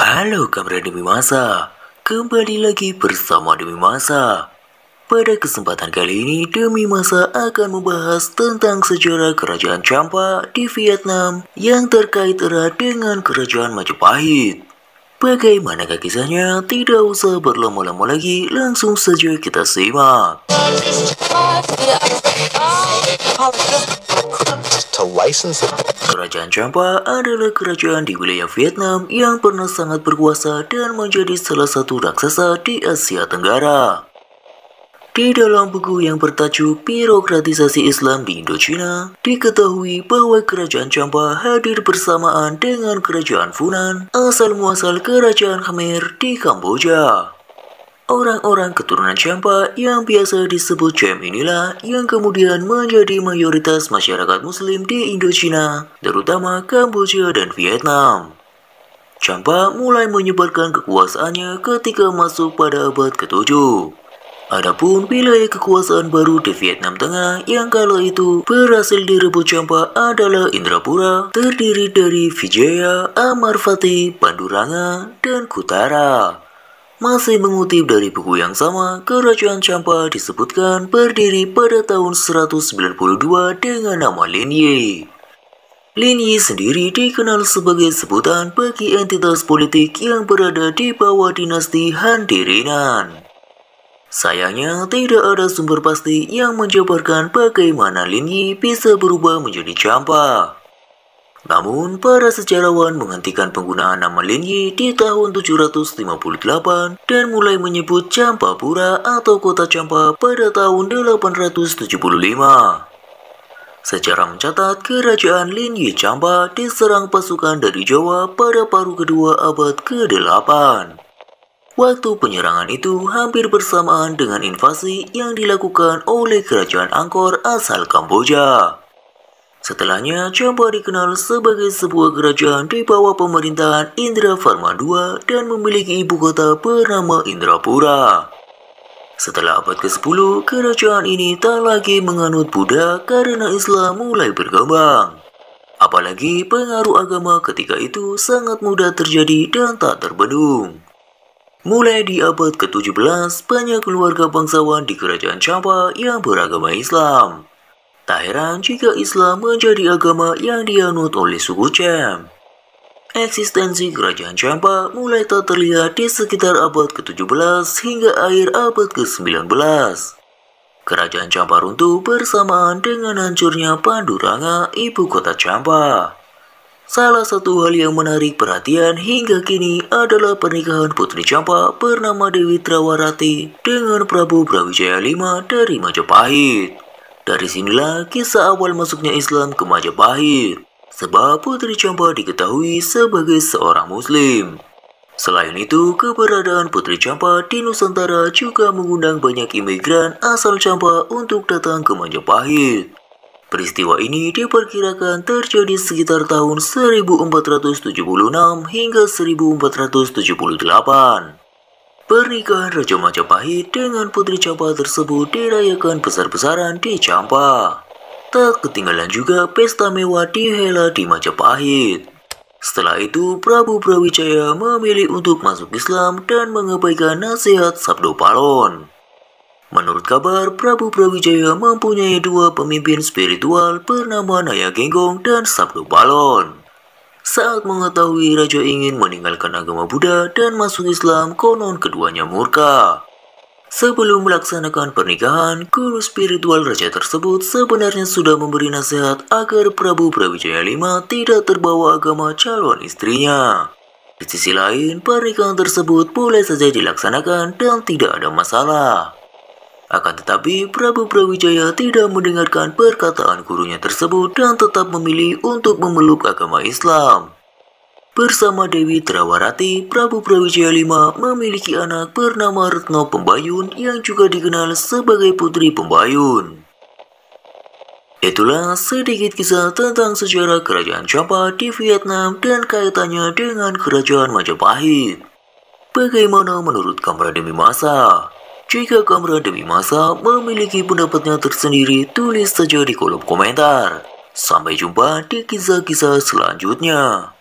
Halo kamera demi masa, kembali lagi bersama demi masa. Pada kesempatan kali ini, Demi Masa akan membahas tentang sejarah Kerajaan Champa di Vietnam yang terkait erat dengan Kerajaan Majapahit. Bagaimana kisahnya? Tidak usah berlama-lama lagi, langsung saja kita simak. Kerajaan Champa adalah kerajaan di wilayah Vietnam yang pernah sangat berkuasa dan menjadi salah satu raksasa di Asia Tenggara. Di dalam buku yang bertajuk Birokratisasi Islam di Indochina, diketahui bahwa Kerajaan Champa hadir bersamaan dengan Kerajaan Funan, asal-muasal Kerajaan Khmer di Kamboja. Orang-orang keturunan Champa yang biasa disebut Cham inilah yang kemudian menjadi mayoritas masyarakat muslim di Indochina, terutama Kamboja dan Vietnam. Champa mulai menyebarkan kekuasaannya ketika masuk pada abad ke-7. Adapun wilayah kekuasaan baru di Vietnam Tengah yang kala itu berhasil direbut Champa adalah Indrapura, terdiri dari Vijaya, Amarvati, Panduranga, dan Kutara. Masih mengutip dari buku yang sama, Kerajaan Champa disebutkan berdiri pada tahun 192 dengan nama Lin Yi. Lin Yi sendiri dikenal sebagai sebutan bagi entitas politik yang berada di bawah dinasti Han Dirinan. Sayangnya, tidak ada sumber pasti yang menjabarkan bagaimana Lin Yi bisa berubah menjadi Champa. Namun, para sejarawan menghentikan penggunaan nama Lin Yi di tahun 758 dan mulai menyebut Champa Pura atau kota Champa pada tahun 875. Sejarah mencatat kerajaan Lin Yi Champa diserang pasukan dari Jawa pada paruh kedua abad ke-8. Waktu penyerangan itu hampir bersamaan dengan invasi yang dilakukan oleh kerajaan Angkor asal Kamboja. Setelahnya, Champa dikenal sebagai sebuah kerajaan di bawah pemerintahan Indra Farman II dan memiliki ibu kota bernama Indrapura. Setelah abad ke-10, kerajaan ini tak lagi menganut Buddha karena Islam mulai berkembang. Apalagi pengaruh agama ketika itu sangat mudah terjadi dan tak terbendung. Mulai di abad ke-17, banyak keluarga bangsawan di kerajaan Champa yang beragama Islam. Tak heran jika Islam menjadi agama yang dianut oleh suku Cham. Eksistensi kerajaan Champa mulai tak terlihat di sekitar abad ke-17 hingga akhir abad ke-19. Kerajaan Champa runtuh bersamaan dengan hancurnya Panduranga, ibu kota Champa. Salah satu hal yang menarik perhatian hingga kini adalah pernikahan Putri Campa bernama Dewi Trawarati dengan Prabu Brawijaya V dari Majapahit. Dari sinilah kisah awal masuknya Islam ke Majapahit, sebab Putri Campa diketahui sebagai seorang Muslim. Selain itu, keberadaan Putri Campa di Nusantara juga mengundang banyak imigran asal Campa untuk datang ke Majapahit Peristiwa ini diperkirakan terjadi sekitar tahun 1476 hingga 1478. Pernikahan Raja Majapahit dengan Putri Champa tersebut dirayakan besar-besaran di Champa. Tak ketinggalan juga pesta mewah di di Majapahit. Setelah itu, Prabu Brawijaya memilih untuk masuk Islam dan mengabaikan nasihat Sabdo Palon. Menurut kabar, Prabu Brawijaya mempunyai dua pemimpin spiritual bernama Naya Genggong dan Sabdo Balon. Saat mengetahui raja ingin meninggalkan agama Buddha dan masuk Islam, konon keduanya murka. Sebelum melaksanakan pernikahan, guru spiritual raja tersebut sebenarnya sudah memberi nasihat agar Prabu Brawijaya V tidak terbawa agama calon istrinya. Di sisi lain, pernikahan tersebut boleh saja dilaksanakan dan tidak ada masalah. Akan tetapi, Prabu Brawijaya tidak mendengarkan perkataan gurunya tersebut dan tetap memilih untuk memeluk agama Islam. Bersama Dewi Trawarati, Prabu Brawijaya V memiliki anak bernama Retno Pembayun yang juga dikenal sebagai Putri Pembayun. Itulah sedikit kisah tentang sejarah kerajaan Champa di Vietnam dan kaitannya dengan kerajaan Majapahit. Bagaimana menurut Kamradimi demi masa? Jika kamera demi masa memiliki pendapatnya tersendiri, tulis saja di kolom komentar. Sampai jumpa di kisah-kisah selanjutnya.